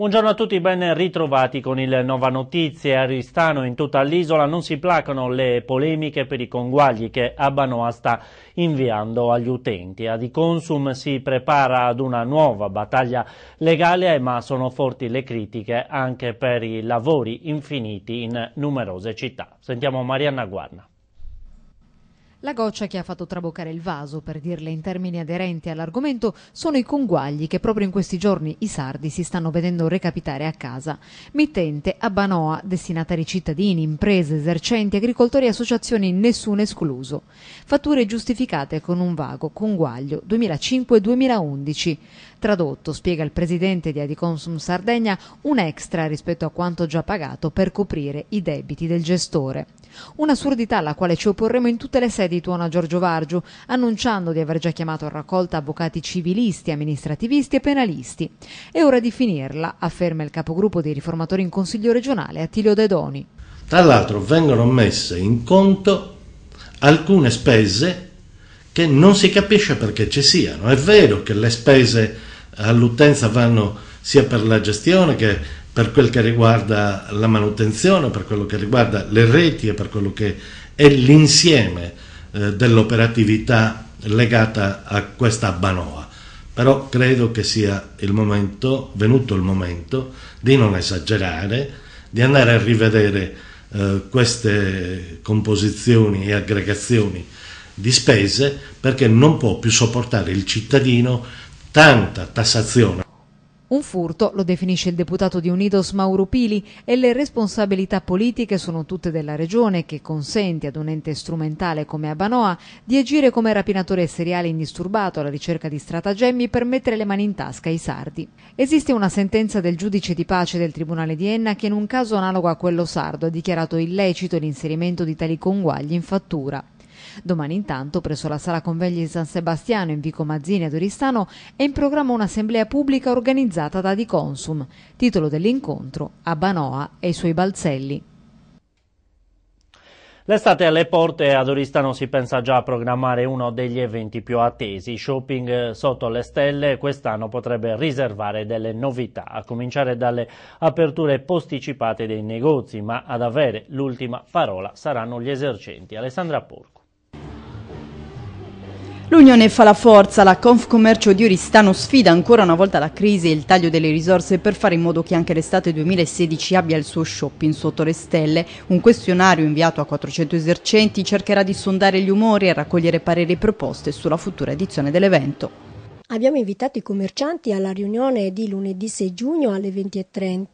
Buongiorno a tutti, ben ritrovati con il Nova Notizie. A Ristano in tutta l'isola non si placano le polemiche per i conguagli che Abanoa sta inviando agli utenti. Ad Consum si prepara ad una nuova battaglia legale, ma sono forti le critiche anche per i lavori infiniti in numerose città. Sentiamo Marianna Guarna. La goccia che ha fatto traboccare il vaso, per dirle in termini aderenti all'argomento, sono i conguagli che proprio in questi giorni i sardi si stanno vedendo recapitare a casa. Mittente a Banoa, destinatari cittadini, imprese, esercenti, agricoltori e associazioni, nessuno escluso. Fatture giustificate con un vago conguaglio 2005-2011. Tradotto, spiega il presidente di Adiconsum Sardegna, un extra rispetto a quanto già pagato per coprire i debiti del gestore. Un'assurdità alla quale ci opporremo in tutte le sedi, tuona Giorgio Vargiu, annunciando di aver già chiamato a raccolta avvocati civilisti, amministrativisti e penalisti. È ora di finirla, afferma il capogruppo dei riformatori in Consiglio regionale, Attilio De Doni. Tra l'altro vengono messe in conto alcune spese che non si capisce perché ci siano. È vero che le spese all'utenza vanno sia per la gestione che per quel che riguarda la manutenzione, per quello che riguarda le reti e per quello che è l'insieme eh, dell'operatività legata a questa banoa. Però credo che sia il momento, venuto il momento, di non esagerare, di andare a rivedere eh, queste composizioni e aggregazioni di spese perché non può più sopportare il cittadino tanta tassazione. Un furto, lo definisce il deputato di Unidos Mauro Pili, e le responsabilità politiche sono tutte della regione che consente ad un ente strumentale come Abanoa di agire come rapinatore seriale indisturbato alla ricerca di stratagemmi per mettere le mani in tasca ai sardi. Esiste una sentenza del giudice di pace del Tribunale di Enna che in un caso analogo a quello sardo ha dichiarato illecito l'inserimento di tali conguagli in fattura. Domani intanto presso la sala convegli di San Sebastiano in Vico Mazzini ad Oristano è in programma un'assemblea pubblica organizzata da Di Consum. Titolo dell'incontro Abanoa e i suoi balzelli. L'estate alle porte ad Oristano si pensa già a programmare uno degli eventi più attesi. Shopping sotto le stelle quest'anno potrebbe riservare delle novità, a cominciare dalle aperture posticipate dei negozi, ma ad avere l'ultima parola saranno gli esercenti. Alessandra Porco. L'Unione fa la forza, la Confcommercio di Oristano sfida ancora una volta la crisi e il taglio delle risorse per fare in modo che anche l'estate 2016 abbia il suo shopping sotto le stelle. Un questionario inviato a 400 esercenti cercherà di sondare gli umori e raccogliere pareri e proposte sulla futura edizione dell'evento. Abbiamo invitato i commercianti alla riunione di lunedì 6 giugno alle 20.30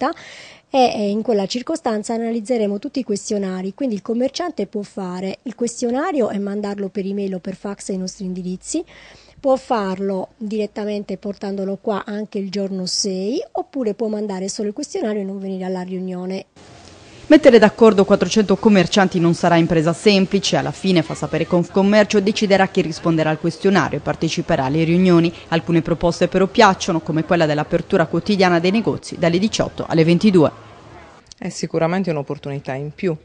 e eh, in quella circostanza analizzeremo tutti i questionari, quindi il commerciante può fare il questionario e mandarlo per email o per fax ai nostri indirizzi, può farlo direttamente portandolo qua anche il giorno 6 oppure può mandare solo il questionario e non venire alla riunione. Mettere d'accordo 400 commercianti non sarà impresa semplice, alla fine fa sapere Confcommercio deciderà chi risponderà al questionario e parteciperà alle riunioni. Alcune proposte però piacciono, come quella dell'apertura quotidiana dei negozi dalle 18 alle 22. È sicuramente un'opportunità in più.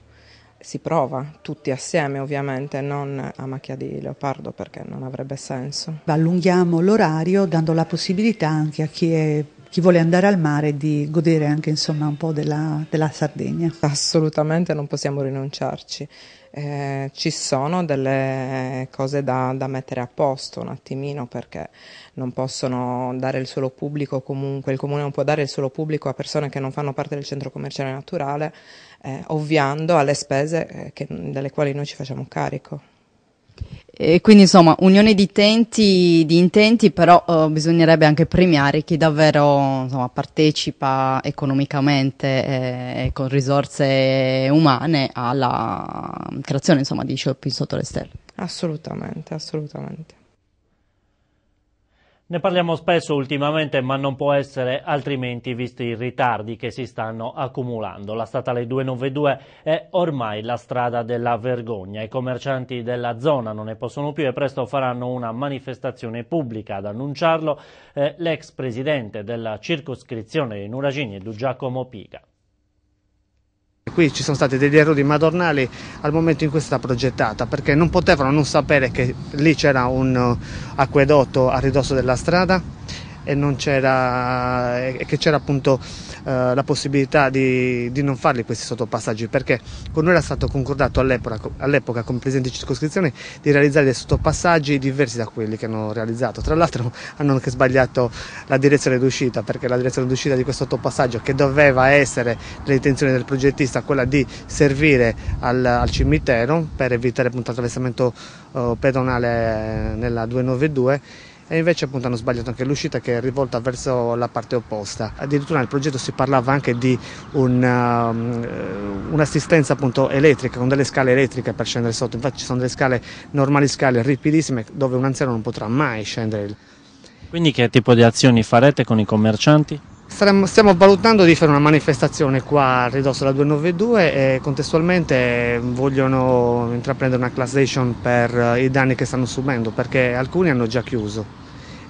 Si prova tutti assieme ovviamente, non a macchia di leopardo perché non avrebbe senso. Allunghiamo l'orario dando la possibilità anche a chi è chi vuole andare al mare di godere anche insomma, un po' della, della Sardegna. Assolutamente non possiamo rinunciarci. Eh, ci sono delle cose da, da, mettere a posto un attimino perché non possono dare il solo pubblico comunque il comune non può dare il solo pubblico a persone che non fanno parte del centro commerciale naturale eh, ovviando alle spese eh, che, delle quali noi ci facciamo carico e quindi insomma, unione di, tenti, di intenti, però eh, bisognerebbe anche premiare chi davvero insomma, partecipa economicamente eh, e con risorse umane alla creazione insomma, di shopping sotto le stelle. Assolutamente, assolutamente. Ne parliamo spesso ultimamente, ma non può essere altrimenti visti i ritardi che si stanno accumulando. La statale 292 è ormai la strada della vergogna. I commercianti della zona non ne possono più e presto faranno una manifestazione pubblica. Ad annunciarlo eh, l'ex presidente della circoscrizione di Nuragini, Giacomo Pica. Qui ci sono stati degli errori madornali al momento in cui è stata progettata perché non potevano non sapere che lì c'era un eh, acquedotto a ridosso della strada e, c'era, e che c'era appunto eh, la possibilità di, di, non farli questi sottopassaggi perché con noi era stato concordato all'epoca, all'epoca con il presidente di circoscrizione di realizzare dei sottopassaggi diversi da quelli che hanno realizzato. Tra l'altro hanno anche sbagliato la direzione d'uscita perché la direzione d'uscita di questo sottopassaggio che doveva essere l'intenzione del progettista quella di servire al, al cimitero per evitare appunto l'attraversamento eh, pedonale eh, nella 292 e invece appunto hanno sbagliato anche l'uscita che è rivolta verso la parte opposta. Addirittura nel progetto si parlava anche di una, ehm, un'assistenza appunto elettrica con delle scale elettriche per scendere sotto, infatti ci sono delle scale normali scale ripidissime dove un anziano non potrà mai scendere. Quindi che tipo di azioni farete con i commercianti? stiamo valutando di fare una manifestazione qua a ridosso della 292 e contestualmente vogliono intraprendere una class action per eh, i danni che stanno subendo perché alcuni hanno già chiuso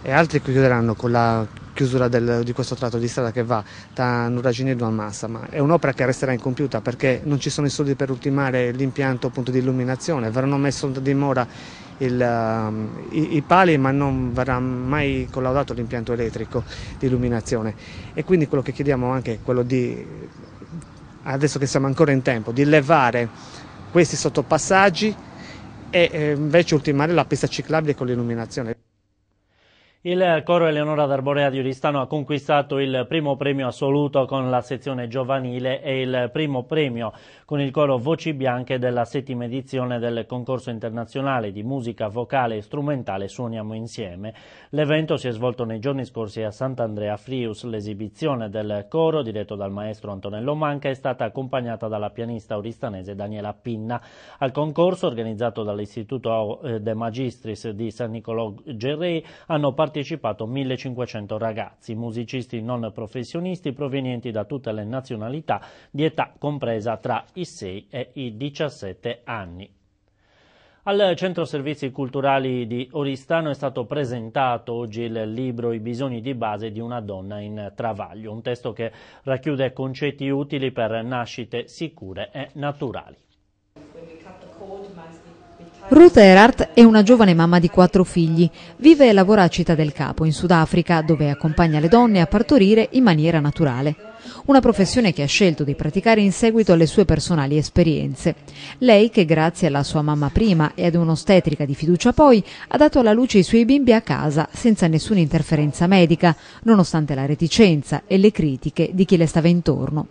e altri chiuderanno con la chiusura del, di questo tratto di strada che va da Nuraginedo a Massa, ma È un'opera che resterà incompiuta perché non ci sono i soldi per ultimare l'impianto appunto, di illuminazione, verranno messi in dimora il, um, i, i, pali ma non verrà mai collaudato l'impianto elettrico di illuminazione e quindi quello che chiediamo anche è quello di, adesso che siamo ancora in tempo, di levare questi sottopassaggi e eh, invece ultimare la pista ciclabile con l'illuminazione. Il coro Eleonora d'Arborea di Oristano ha conquistato il primo premio assoluto con la sezione giovanile e il primo premio con il coro Voci Bianche della settima edizione del concorso internazionale di musica vocale e strumentale Suoniamo Insieme. L'evento si è svolto nei giorni scorsi a Sant'Andrea Frius. L'esibizione del coro, diretto dal maestro Antonello Manca, è stata accompagnata dalla pianista oristanese Daniela Pinna. Al concorso, organizzato dall'Istituto eh, De Magistris di San Nicolò Gerrei, hanno partecipato partecipato 1500 ragazzi, musicisti non professionisti provenienti da tutte le nazionalità di età compresa tra i 6 e i 17 anni. Al Centro Servizi Culturali di Oristano è stato presentato oggi il libro I bisogni di base di una donna in travaglio, un testo che racchiude concetti utili per nascite sicure e naturali. Ruth Erhardt è una giovane mamma di quattro figli. Vive e lavora a Città del Capo, in Sudafrica, dove accompagna le donne a partorire in maniera naturale. Una professione che ha scelto di praticare in seguito alle sue personali esperienze. Lei che grazie alla sua mamma prima e ad un'ostetrica di fiducia poi ha dato alla luce i suoi bimbi a casa senza nessuna interferenza medica, nonostante la reticenza e le critiche di chi le stava intorno.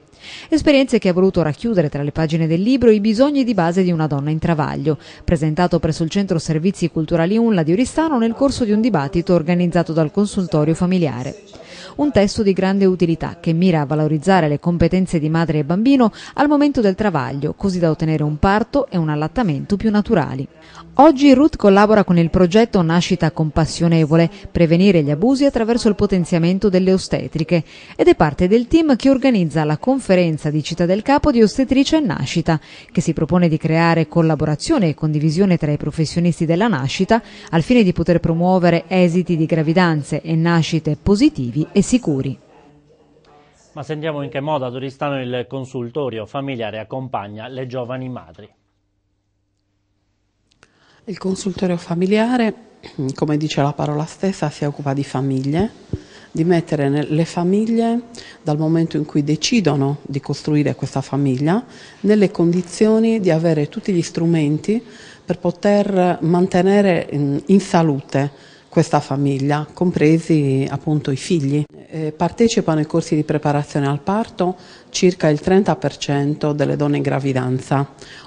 Esperienze che ha voluto racchiudere tra le pagine del libro i bisogni di base di una donna in travaglio, presentato presso il Centro Servizi Culturali UNLA di Oristano nel corso di un dibattito organizzato dal consultorio familiare un testo di grande utilità che mira a valorizzare le competenze di madre e bambino al momento del travaglio, così da ottenere un parto e un allattamento più naturali. Oggi Ruth collabora con il progetto Nascita Compassionevole, prevenire gli abusi attraverso il potenziamento delle ostetriche ed è parte del team che organizza la conferenza di Città del Capo di Ostetrice e Nascita, che si propone di creare collaborazione e condivisione tra i professionisti della nascita al fine di poter promuovere esiti di gravidanze e nascite positivi e sicuri. Ma sentiamo in che modo a Toristano il consultorio familiare accompagna le giovani madri. Il consultorio familiare, come dice la parola stessa, si occupa di famiglie, di mettere le famiglie dal momento in cui decidono di costruire questa famiglia nelle condizioni di avere tutti gli strumenti per poter mantenere in salute questa famiglia, compresi appunto i figli. Eh, partecipano ai corsi di preparazione al parto circa il 30% delle donne in gravidanza,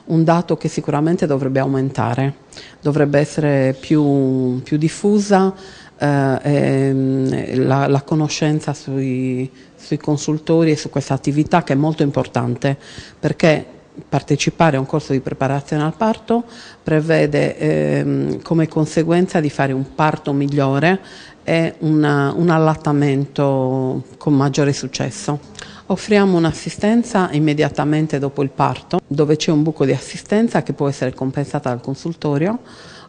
un dato che sicuramente dovrebbe aumentare, dovrebbe essere più, più diffusa eh, eh, la, la, conoscenza sui, sui consultori e su questa attività che è molto importante perché partecipare a un corso di preparazione al parto prevede ehm, come conseguenza di fare un parto migliore e una, un allattamento con maggiore successo. Offriamo un'assistenza immediatamente dopo il parto, dove c'è un buco di assistenza che può essere compensata dal consultorio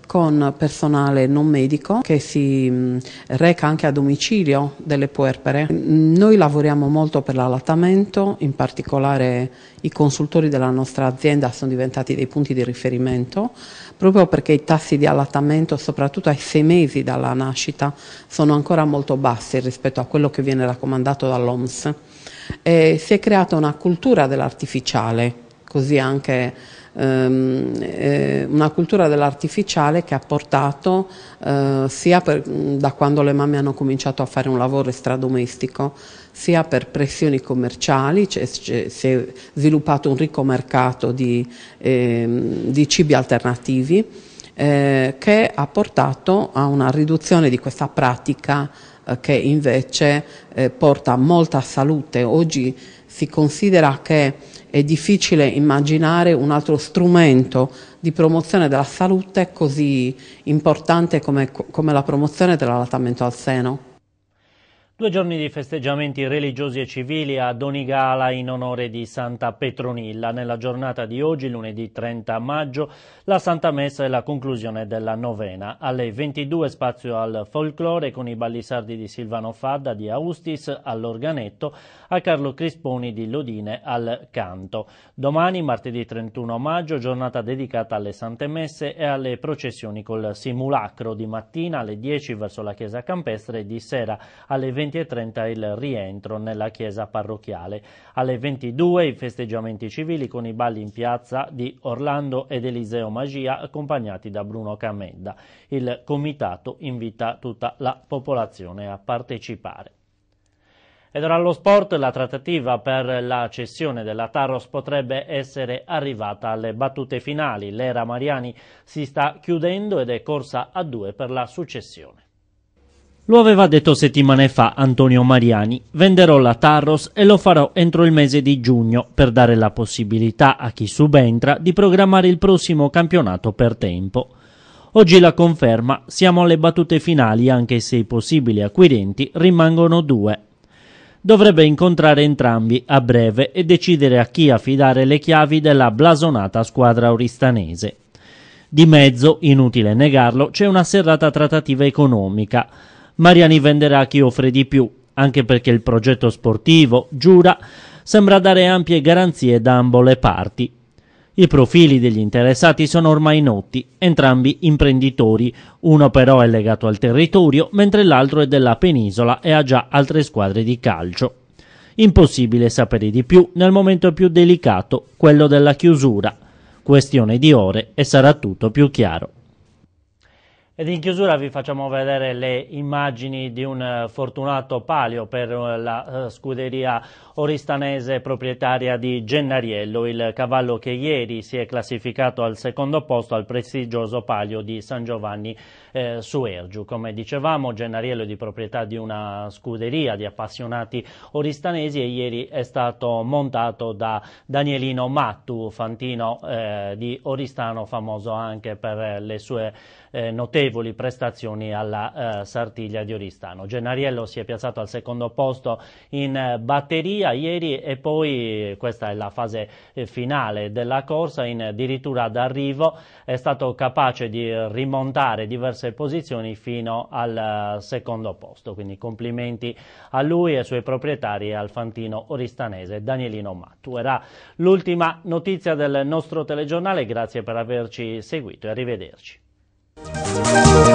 con personale non medico che si mm, reca anche a domicilio delle puerpere. Noi lavoriamo molto per l'allattamento, in particolare i consultori della nostra azienda sono diventati dei punti di riferimento proprio perché i tassi di allattamento, soprattutto ai sei mesi dalla nascita, sono ancora molto bassi rispetto a quello che viene raccomandato dall'OMS. si è creata una cultura dell'artificiale così anche ehm, eh, una cultura dell'artificiale che ha portato eh, sia per, da quando le mamme hanno cominciato a fare un lavoro estradomestico sia per pressioni commerciali, cioè, cioè, si è sviluppato un ricco mercato di, eh, di cibi alternativi eh, che ha portato a una riduzione di questa pratica eh, che invece eh, porta molta salute. Oggi si considera che è difficile immaginare un altro strumento di promozione della salute così importante come, come la promozione dell'allattamento al seno. Due giorni di festeggiamenti religiosi e civili a Donigala in onore di Santa Petronilla. Nella giornata di oggi, lunedì 30 maggio, la Santa Messa e la conclusione della novena. Alle 22 spazio al folklore con i ballisardi di Silvano Fadda di Austis all'organetto, a Carlo Crisponi di Lodine al canto. Domani, martedì 31 maggio, giornata dedicata alle Sante Messe e alle processioni col simulacro di mattina alle 10 verso la chiesa campestre e di sera alle 20 20.30 il rientro nella chiesa parrocchiale. Alle 22 i festeggiamenti civili con i balli in piazza di Orlando ed Eliseo Magia accompagnati da Bruno Camedda. Il comitato invita tutta la popolazione a partecipare. Ed ora allo sport, la trattativa per la cessione della Taros potrebbe essere arrivata alle battute finali. L'era Mariani si sta chiudendo ed è corsa a due per la successione. Lo aveva detto settimane fa Antonio Mariani, venderò la Tarros e lo farò entro il mese di giugno per dare la possibilità a chi subentra di programmare il prossimo campionato per tempo. Oggi la conferma, siamo alle battute finali anche se i possibili acquirenti rimangono due. Dovrebbe incontrare entrambi a breve e decidere a chi affidare le chiavi della blasonata squadra oristanese. Di mezzo, inutile negarlo, c'è una serrata trattativa economica, Mariani venderà chi offre di più, anche perché il progetto sportivo, giura, sembra dare ampie garanzie da ambo le parti. I profili degli interessati sono ormai noti, entrambi imprenditori, uno però è legato al territorio, mentre l'altro è della penisola e ha già altre squadre di calcio. Impossibile sapere di più nel momento più delicato, quello della chiusura. Questione di ore e sarà tutto più chiaro. Ed in chiusura vi facciamo vedere le immagini di un eh, fortunato palio per eh, la eh, scuderia oristanese proprietaria di Gennariello, il cavallo che ieri si è classificato al secondo posto al prestigioso palio di San Giovanni eh, Suergiu. Come dicevamo, Gennariello è di proprietà di una scuderia di appassionati oristanesi e ieri è stato montato da Danielino Mattu, fantino eh, di Oristano, famoso anche per le sue eh, notevoli prestazioni alla eh, Sartiglia di Oristano. Gennariello si è piazzato al secondo posto in eh, batteria ieri e poi eh, questa è la fase eh, finale della corsa, in, addirittura d'arrivo è stato capace di rimontare diverse posizioni fino al secondo posto. Quindi complimenti a lui e ai suoi proprietari al fantino oristanese Danielino Mattu. Era l'ultima notizia del nostro telegiornale, grazie per averci seguito e arrivederci. Música